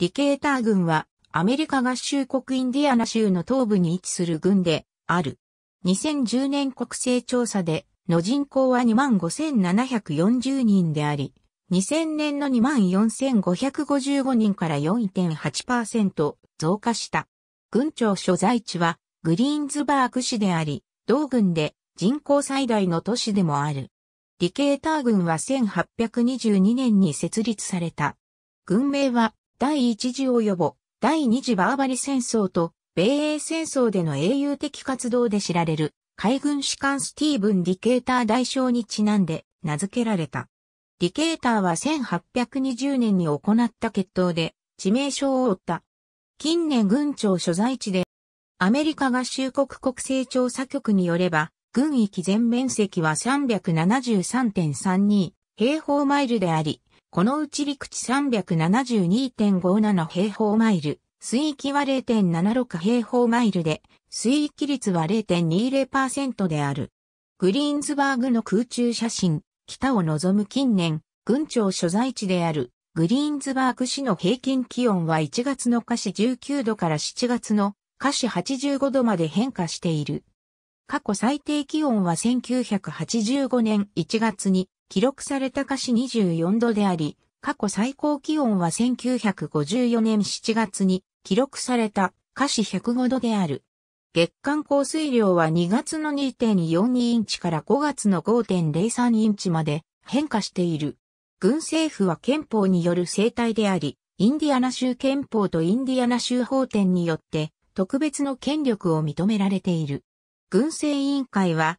ディケーター軍はアメリカ合衆国インディアナ州の東部に位置する軍である。2010年国勢調査での人口は25,740人であり、2000年の24,555人から4.8%増加した。軍庁所在地はグリーンズバーク市であり、同軍で人口最大の都市でもある。ディケーター軍は1822年に設立された。軍名は第一次及ぼ、第二次バーバリ戦争と、米英戦争での英雄的活動で知られる、海軍士官スティーブン・ディケーター代将にちなんで、名付けられた。ディケーターは1820年に行った決闘で、致命傷を負った。近年軍庁所在地で、アメリカ合衆国国勢調査局によれば、軍域全面積は373.32平方マイルであり、このうち陸地372.57平方マイル、水域は0.76平方マイルで、水域率は0.20%である。グリーンズバーグの空中写真、北を望む近年、群長所在地である、グリーンズバーグ市の平均気温は1月の下市19度から7月の下市85度まで変化している。過去最低気温は1985年1月に記録された華氏24度であり、過去最高気温は1954年7月に記録された華氏105度である。月間降水量は2月の2.42インチから5月の5.03インチまで変化している。軍政府は憲法による制態であり、インディアナ州憲法とインディアナ州法典によって特別の権力を認められている。軍政委員会は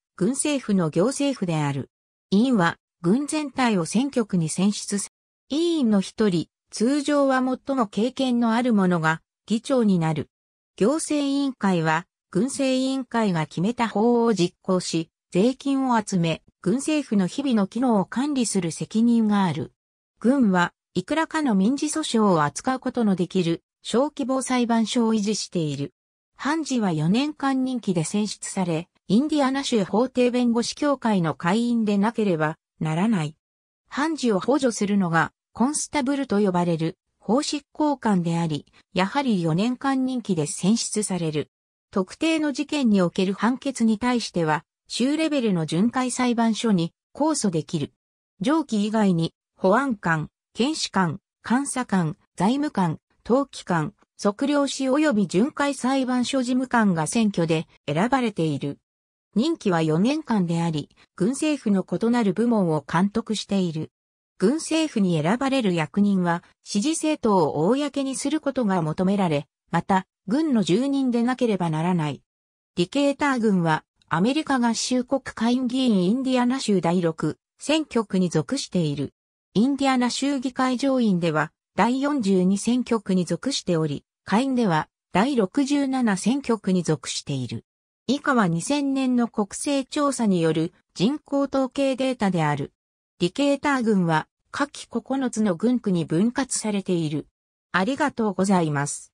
軍政府の行政府である。委員は、軍全体を選挙区に選出す。委員の一人、通常は最も経験のある者が議長になる。行政委員会は、軍政委員会が決めた法を実行し、税金を集め、軍政府の日々の機能を管理する責任がある。軍は、いくらかの民事訴訟を扱うことのできる、小規模裁判所を維持している。判事は4年間任期で選出され、インディアナ州法廷弁護士協会の会員でなければならない。判事を補助するのがコンスタブルと呼ばれる法執行官であり、やはり4年間任期で選出される。特定の事件における判決に対しては、州レベルの巡回裁判所に控訴できる。上記以外に、保安官、検視官、監査官、財務官、登記官、測量士及び巡回裁判所事務官が選挙で選ばれている。任期は4年間であり、軍政府の異なる部門を監督している。軍政府に選ばれる役人は、支持政党を公にすることが求められ、また、軍の住人でなければならない。ディケーター軍は、アメリカ合衆国会議員インディアナ州第6選挙区に属している。インディアナ州議会上院では、第42選挙区に属しており、下院では、第67選挙区に属している。以下は2000年の国勢調査による人口統計データである。ディケーター群は下記9つの群区に分割されている。ありがとうございます。